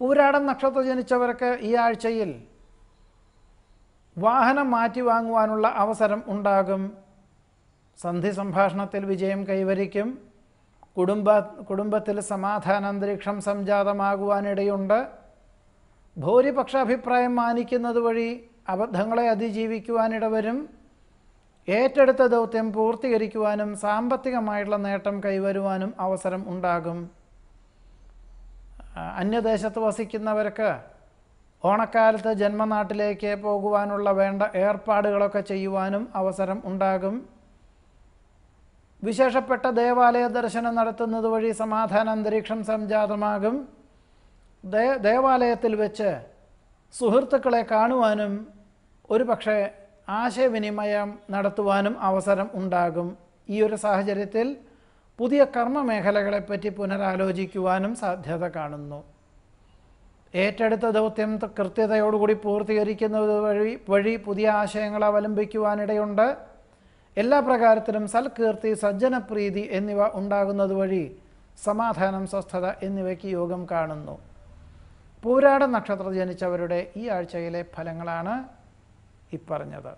പൂരാടം നക്ഷത്ര ജനിച്ചവർക്ക് ഈ ആഴ്ചയിൽ വാഹനം മാറ്റി വാങ്ങുവാനുള്ള അവസരം ഉണ്ടാകും സന്ധി സംഭാഷണത്തിൽ വിജയം കൈവരിക്കും കുടുംബ കുടുംബത്തിൽ സമാധാനാന്തരീക്ഷം സംജാതമാകുവാനിടയുണ്ട് ഭൂരിപക്ഷ അഭിപ്രായം മാനിക്കുന്നത് വഴി അബദ്ധങ്ങളെ വരും ഏറ്റെടുത്ത ദൗത്യം പൂർത്തീകരിക്കുവാനും സാമ്പത്തികമായിട്ടുള്ള നേട്ടം കൈവരുവാനും അവസരം ഉണ്ടാകും അന്യദേശത്ത് വസിക്കുന്നവർക്ക് ഓണക്കാലത്ത് ജന്മനാട്ടിലേക്ക് പോകുവാനുള്ള വേണ്ട ഏർപ്പാടുകളൊക്കെ ചെയ്യുവാനും അവസരം ഉണ്ടാകും വിശേഷപ്പെട്ട ദേവാലയ ദർശനം നടത്തുന്നത് വഴി സമാധാന അന്തരീക്ഷം സംജാതമാകും ദേ ദേവാലയത്തിൽ വെച്ച് സുഹൃത്തുക്കളെ കാണുവാനും ഒരു പക്ഷേ ആശയവിനിമയം നടത്തുവാനും അവസരം ഉണ്ടാകും ഈ ഒരു സാഹചര്യത്തിൽ പുതിയ കർമ്മ മേഖലകളെപ്പറ്റി പുനരാലോചിക്കുവാനും സാധ്യത കാണുന്നു ഏറ്റെടുത്ത ദൗത്യം കൃത്യതയോടുകൂടി പൂർത്തീകരിക്കുന്നത് വഴി വഴി പുതിയ ആശയങ്ങൾ അവലംബിക്കുവാനിടയുണ്ട് എല്ലാ പ്രകാരത്തിലും സൽകീർത്തി സജ്ജനപ്രീതി എന്നിവ ഉണ്ടാകുന്നത് വഴി സമാധാനം സ്വസ്ഥത എന്നിവയ്ക്ക് യോഗം കാണുന്നു പൂരാട നക്ഷത്രം ജനിച്ചവരുടെ ഈ ആഴ്ചയിലെ ഫലങ്ങളാണ് ഇപ്പറഞ്ഞത്